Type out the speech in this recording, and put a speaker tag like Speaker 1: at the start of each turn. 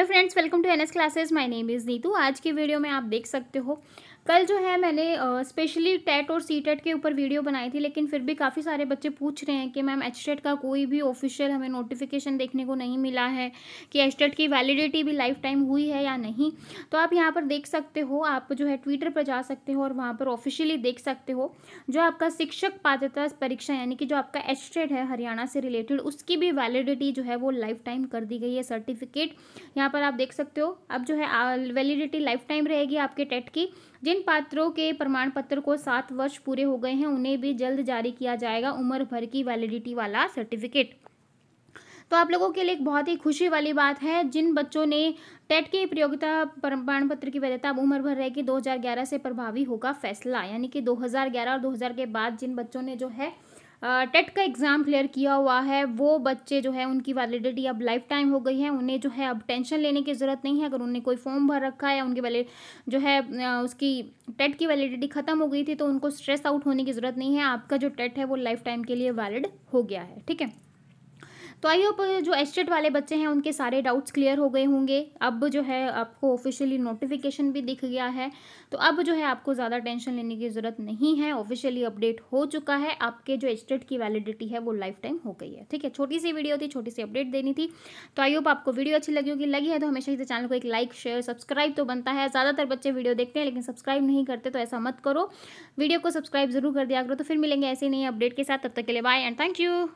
Speaker 1: hello friends welcome to N S classes my name is Neetu आज की video में आप देख सकते हो कल जो है मैंने स्पेशली टेट और सी टेट के ऊपर वीडियो बनाई थी लेकिन फिर भी काफ़ी सारे बच्चे पूछ रहे हैं कि मैम एच टेट का कोई भी ऑफिशियल हमें नोटिफिकेशन देखने को नहीं मिला है कि एच टेट की वैलिडिटी भी लाइफ टाइम हुई है या नहीं तो आप यहाँ पर देख सकते हो आप जो है ट्विटर पर जा सकते हो और वहाँ पर ऑफिशियली देख सकते हो जो आपका शिक्षक पात्रता परीक्षा यानी कि जो आपका एच टेट है हरियाणा से रिलेटेड उसकी भी वैलिडिटी जो है वो लाइफ टाइम कर दी गई है सर्टिफिकेट यहाँ पर आप देख सकते हो अब जो है वैलिडिटी लाइफ टाइम रहेगी आपके टेट की जिन पात्रों के प्रमाण पत्र को सात वर्ष पूरे हो गए हैं उन्हें भी जल्द जारी किया जाएगा उम्र भर की वैलिडिटी वाला सर्टिफिकेट तो आप लोगों के लिए एक बहुत ही खुशी वाली बात है जिन बच्चों ने टेट की प्रयोगिता प्रमाण पत्र की वैधता अब उम्र भर रहेगी 2011 से प्रभावी होगा फैसला यानी कि 2011 और 2000 के बाद जिन बच्चों ने जो है टेट का एग्ज़ाम क्लियर किया हुआ है वो बच्चे जो है उनकी वैलिडिटी अब लाइफ टाइम हो गई है उन्हें जो है अब टेंशन लेने की ज़रूरत नहीं है अगर उन्हें कोई फॉर्म भर रखा है उनकी वैलिड जो है उसकी टेट की वैलिडिटी ख़त्म हो गई थी तो उनको स्ट्रेस आउट होने की ज़रूरत नहीं है आपका जो टेट है वो लाइफ टाइम के लिए वैलिड हो गया है ठीक है तो आई होप जो एस्टेट वाले बच्चे हैं उनके सारे डाउट्स क्लियर हो गए होंगे अब जो है आपको ऑफिशियली नोटिफिकेशन भी दिख गया है तो अब जो है आपको ज़्यादा टेंशन लेने की ज़रूरत नहीं है ऑफिशियली अपडेट हो चुका है आपके जो एस्टेट की वैलिडिटी है वो लाइफ टाइम हो गई है ठीक है छोटी सी वीडियो थी छोटी सी अपडेट देनी थी तो आई होप आपको वीडियो अच्छी लगी होगी लगी है तो हमेशा इसे चैनल को एक लाइक शेयर सब्सक्राइब तो बनता है ज़्यादातर बच्चे वीडियो देखते हैं लेकिन सब्सक्राइब नहीं करते तो ऐसा मत करो वीडियो को सब्सक्राइब जरूर कर दिया करो तो फिर मिलेंगे ऐसे नए अपडेट के साथ तब तक के लिए बाय एंड थैंक यू